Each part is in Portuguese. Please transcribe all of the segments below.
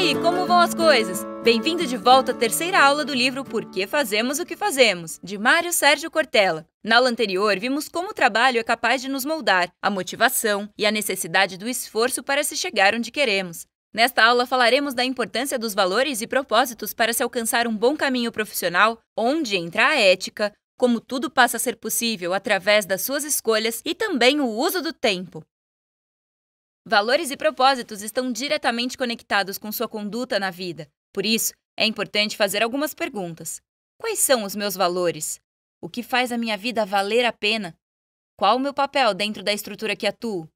aí, como vão as coisas? Bem-vindo de volta à terceira aula do livro Por que Fazemos o que Fazemos, de Mário Sérgio Cortella. Na aula anterior, vimos como o trabalho é capaz de nos moldar, a motivação e a necessidade do esforço para se chegar onde queremos. Nesta aula, falaremos da importância dos valores e propósitos para se alcançar um bom caminho profissional, onde entra a ética, como tudo passa a ser possível através das suas escolhas e também o uso do tempo. Valores e propósitos estão diretamente conectados com sua conduta na vida. Por isso, é importante fazer algumas perguntas. Quais são os meus valores? O que faz a minha vida valer a pena? Qual o meu papel dentro da estrutura que atuo?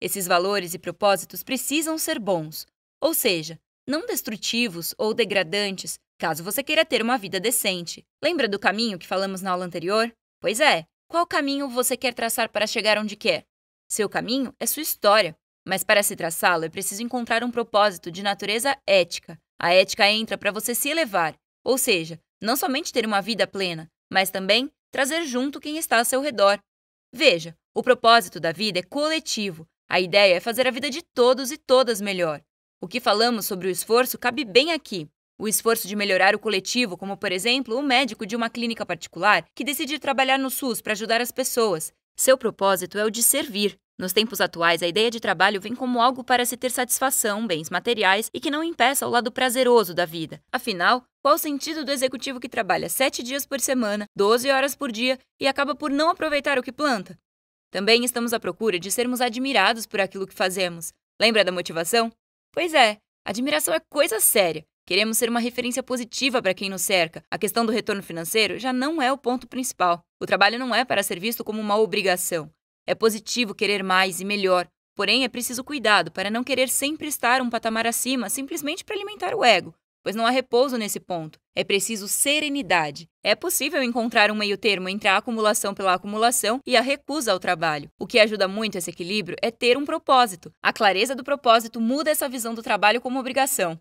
Esses valores e propósitos precisam ser bons, ou seja, não destrutivos ou degradantes, caso você queira ter uma vida decente. Lembra do caminho que falamos na aula anterior? Pois é, qual caminho você quer traçar para chegar onde quer? Seu caminho é sua história. Mas para se traçá-lo é preciso encontrar um propósito de natureza ética. A ética entra para você se elevar, ou seja, não somente ter uma vida plena, mas também trazer junto quem está a seu redor. Veja, o propósito da vida é coletivo. A ideia é fazer a vida de todos e todas melhor. O que falamos sobre o esforço cabe bem aqui. O esforço de melhorar o coletivo, como por exemplo o médico de uma clínica particular que decide trabalhar no SUS para ajudar as pessoas. Seu propósito é o de servir, nos tempos atuais, a ideia de trabalho vem como algo para se ter satisfação, bens materiais e que não impeça o lado prazeroso da vida. Afinal, qual o sentido do executivo que trabalha sete dias por semana, 12 horas por dia e acaba por não aproveitar o que planta? Também estamos à procura de sermos admirados por aquilo que fazemos. Lembra da motivação? Pois é, admiração é coisa séria. Queremos ser uma referência positiva para quem nos cerca. A questão do retorno financeiro já não é o ponto principal. O trabalho não é para ser visto como uma obrigação. É positivo querer mais e melhor, porém é preciso cuidado para não querer sempre estar um patamar acima simplesmente para alimentar o ego, pois não há repouso nesse ponto. É preciso serenidade. É possível encontrar um meio-termo entre a acumulação pela acumulação e a recusa ao trabalho. O que ajuda muito esse equilíbrio é ter um propósito. A clareza do propósito muda essa visão do trabalho como obrigação.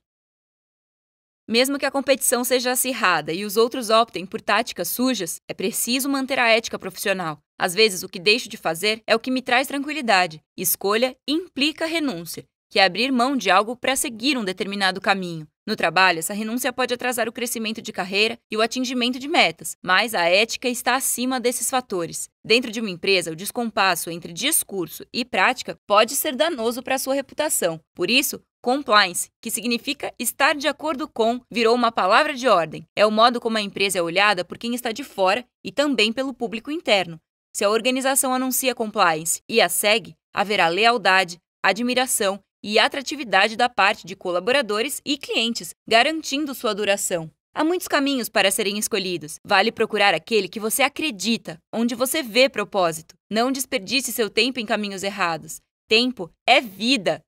Mesmo que a competição seja acirrada e os outros optem por táticas sujas, é preciso manter a ética profissional. Às vezes, o que deixo de fazer é o que me traz tranquilidade. Escolha implica renúncia, que é abrir mão de algo para seguir um determinado caminho. No trabalho, essa renúncia pode atrasar o crescimento de carreira e o atingimento de metas, mas a ética está acima desses fatores. Dentro de uma empresa, o descompasso entre discurso e prática pode ser danoso para a sua reputação. Por isso, Compliance, que significa estar de acordo com, virou uma palavra de ordem. É o modo como a empresa é olhada por quem está de fora e também pelo público interno. Se a organização anuncia compliance e a segue, haverá lealdade, admiração e atratividade da parte de colaboradores e clientes, garantindo sua duração. Há muitos caminhos para serem escolhidos. Vale procurar aquele que você acredita, onde você vê propósito. Não desperdice seu tempo em caminhos errados. Tempo é vida.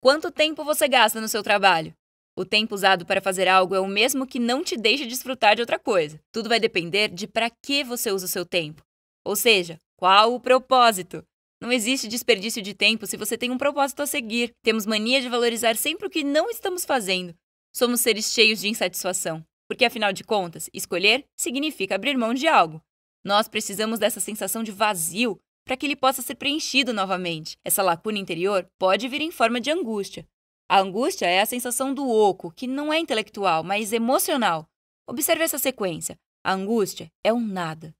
Quanto tempo você gasta no seu trabalho? O tempo usado para fazer algo é o mesmo que não te deixa desfrutar de outra coisa. Tudo vai depender de para que você usa o seu tempo. Ou seja, qual o propósito? Não existe desperdício de tempo se você tem um propósito a seguir. Temos mania de valorizar sempre o que não estamos fazendo. Somos seres cheios de insatisfação, porque afinal de contas, escolher significa abrir mão de algo. Nós precisamos dessa sensação de vazio para que ele possa ser preenchido novamente. Essa lacuna interior pode vir em forma de angústia. A angústia é a sensação do oco, que não é intelectual, mas emocional. Observe essa sequência. A angústia é um nada.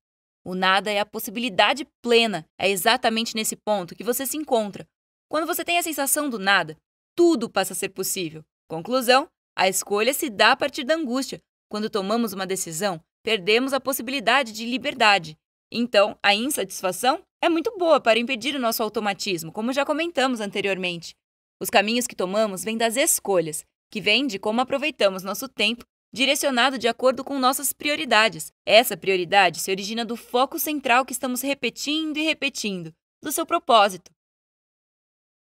O nada é a possibilidade plena. É exatamente nesse ponto que você se encontra. Quando você tem a sensação do nada, tudo passa a ser possível. Conclusão: a escolha se dá a partir da angústia. Quando tomamos uma decisão, perdemos a possibilidade de liberdade. Então, a insatisfação é muito boa para impedir o nosso automatismo, como já comentamos anteriormente. Os caminhos que tomamos vêm das escolhas, que vêm de como aproveitamos nosso tempo, direcionado de acordo com nossas prioridades. Essa prioridade se origina do foco central que estamos repetindo e repetindo, do seu propósito.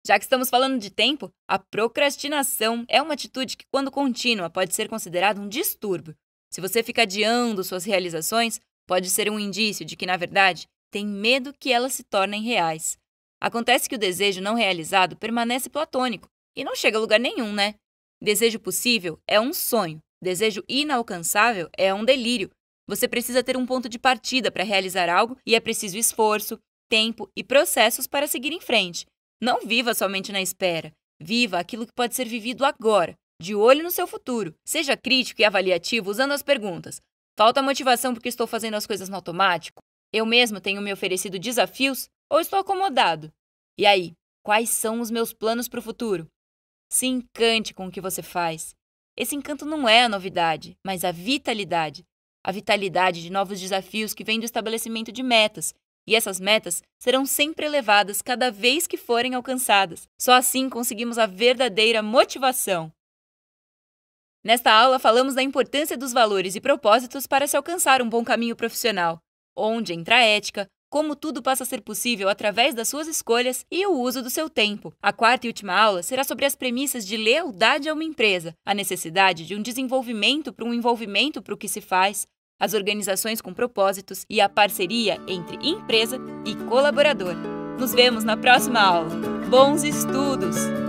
Já que estamos falando de tempo, a procrastinação é uma atitude que, quando contínua, pode ser considerada um distúrbio. Se você fica adiando suas realizações, pode ser um indício de que, na verdade, tem medo que elas se tornem reais. Acontece que o desejo não realizado permanece platônico e não chega a lugar nenhum, né? Desejo possível é um sonho, desejo inalcançável é um delírio. Você precisa ter um ponto de partida para realizar algo e é preciso esforço, tempo e processos para seguir em frente. Não viva somente na espera. Viva aquilo que pode ser vivido agora, de olho no seu futuro. Seja crítico e avaliativo usando as perguntas: Falta motivação porque estou fazendo as coisas no automático? Eu mesmo tenho me oferecido desafios ou estou acomodado? E aí, quais são os meus planos para o futuro? Se encante com o que você faz. Esse encanto não é a novidade, mas a vitalidade. A vitalidade de novos desafios que vem do estabelecimento de metas, e essas metas serão sempre elevadas cada vez que forem alcançadas. Só assim conseguimos a verdadeira motivação. Nesta aula, falamos da importância dos valores e propósitos para se alcançar um bom caminho profissional onde entra a ética, como tudo passa a ser possível através das suas escolhas e o uso do seu tempo. A quarta e última aula será sobre as premissas de lealdade a uma empresa, a necessidade de um desenvolvimento para um envolvimento para o que se faz, as organizações com propósitos e a parceria entre empresa e colaborador. Nos vemos na próxima aula. Bons estudos!